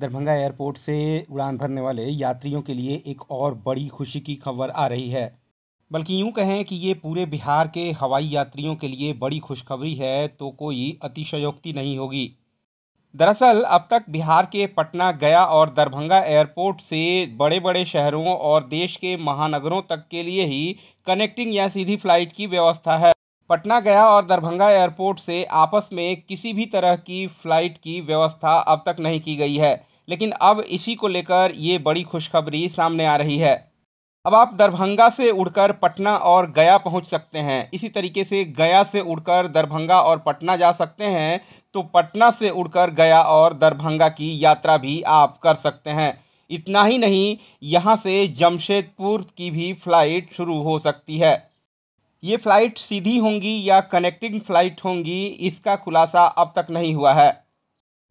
Darbhanga airport से उड़ान भरने वाले यात्रियों के लिए एक और बड़ी खुशी की खबर आ रही है बल्कि यूं कहें कि ये पूरे बिहार के हवाई यात्रियों के लिए बड़ी खुशखबरी है तो कोई अतिशयोक्ति नहीं होगी दरअसल अब तक बिहार के पटना गया और दरभंगा एयरपोर्ट से बड़े बड़े शहरों और देश के महानगरों तक के लिए ही कनेक्टिंग या सीधी फ्लाइट की व्यवस्था है पटना गया और दरभंगा एयरपोर्ट से आपस में किसी भी तरह की फ्लाइट की व्यवस्था अब तक नहीं की गई है लेकिन अब इसी को लेकर ये बड़ी खुशखबरी सामने आ रही है अब आप दरभंगा से उड़कर पटना और गया पहुंच सकते हैं इसी तरीके से गया से उड़कर दरभंगा और पटना जा सकते हैं तो पटना से उड़कर गया और दरभंगा की यात्रा भी आप कर सकते हैं इतना ही नहीं यहाँ से जमशेदपुर की भी फ्लाइट शुरू हो सकती है ये फ्लाइट सीधी होंगी या कनेक्टिंग फ्लाइट होंगी इसका खुलासा अब तक नहीं हुआ है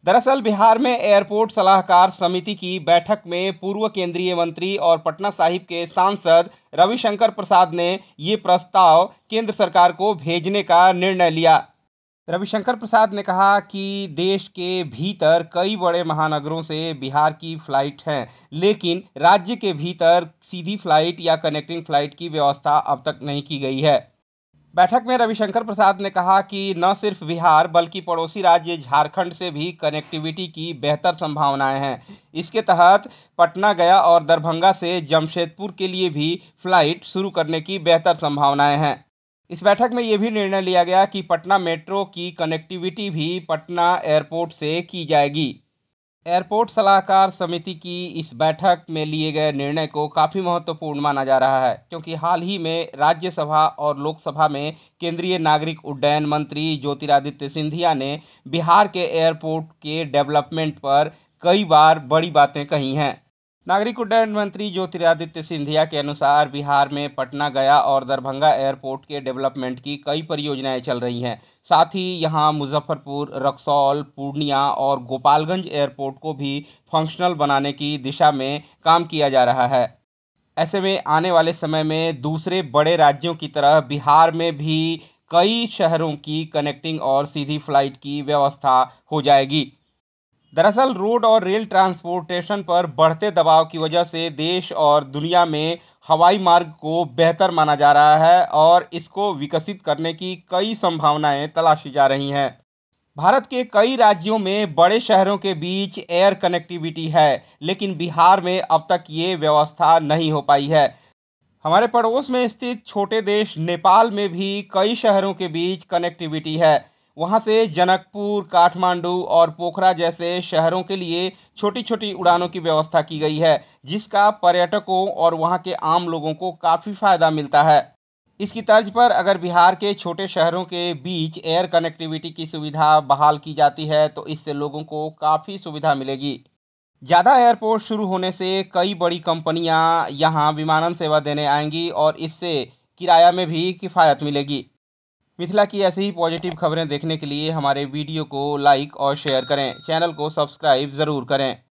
दरअसल बिहार में एयरपोर्ट सलाहकार समिति की बैठक में पूर्व केंद्रीय मंत्री और पटना साहिब के सांसद रविशंकर प्रसाद ने ये प्रस्ताव केंद्र सरकार को भेजने का निर्णय लिया रविशंकर प्रसाद ने कहा कि देश के भीतर कई बड़े महानगरों से बिहार की फ्लाइट हैं लेकिन राज्य के भीतर सीधी फ्लाइट या कनेक्टिंग फ्लाइट की व्यवस्था अब तक नहीं की गई है बैठक में रविशंकर प्रसाद ने कहा कि न सिर्फ बिहार बल्कि पड़ोसी राज्य झारखंड से भी कनेक्टिविटी की बेहतर संभावनाएं हैं इसके तहत पटना गया और दरभंगा से जमशेदपुर के लिए भी फ्लाइट शुरू करने की बेहतर संभावनाएं हैं इस बैठक में ये भी निर्णय लिया गया कि पटना मेट्रो की कनेक्टिविटी भी पटना एयरपोर्ट से की जाएगी एयरपोर्ट सलाहकार समिति की इस बैठक में लिए गए निर्णय को काफ़ी महत्वपूर्ण माना जा रहा है क्योंकि हाल ही में राज्यसभा और लोकसभा में केंद्रीय नागरिक उड्डयन मंत्री ज्योतिरादित्य सिंधिया ने बिहार के एयरपोर्ट के डेवलपमेंट पर कई बार बड़ी बातें कही हैं नागरिक उड्डयन मंत्री ज्योतिरादित्य सिंधिया के अनुसार बिहार में पटना गया और दरभंगा एयरपोर्ट के डेवलपमेंट की कई परियोजनाएं चल रही हैं साथ ही यहां मुजफ्फरपुर रक्सौल पूर्णिया और गोपालगंज एयरपोर्ट को भी फंक्शनल बनाने की दिशा में काम किया जा रहा है ऐसे में आने वाले समय में दूसरे बड़े राज्यों की तरह बिहार में भी कई शहरों की कनेक्टिंग और सीधी फ्लाइट की व्यवस्था हो जाएगी दरअसल रोड और रेल ट्रांसपोर्टेशन पर बढ़ते दबाव की वजह से देश और दुनिया में हवाई मार्ग को बेहतर माना जा रहा है और इसको विकसित करने की कई संभावनाएं तलाशी जा रही हैं भारत के कई राज्यों में बड़े शहरों के बीच एयर कनेक्टिविटी है लेकिन बिहार में अब तक ये व्यवस्था नहीं हो पाई है हमारे पड़ोस में स्थित छोटे देश नेपाल में भी कई शहरों के बीच कनेक्टिविटी है वहाँ से जनकपुर काठमांडू और पोखरा जैसे शहरों के लिए छोटी छोटी उड़ानों की व्यवस्था की गई है जिसका पर्यटकों और वहाँ के आम लोगों को काफ़ी फ़ायदा मिलता है इसकी तर्ज पर अगर बिहार के छोटे शहरों के बीच एयर कनेक्टिविटी की सुविधा बहाल की जाती है तो इससे लोगों को काफ़ी सुविधा मिलेगी ज़्यादा एयरपोर्ट शुरू होने से कई बड़ी कंपनियां यहां विमानन सेवा देने आएंगी और इससे किराया में भी किफ़ायत मिलेगी मिथिला की ऐसी ही पॉजिटिव खबरें देखने के लिए हमारे वीडियो को लाइक और शेयर करें चैनल को सब्सक्राइब ज़रूर करें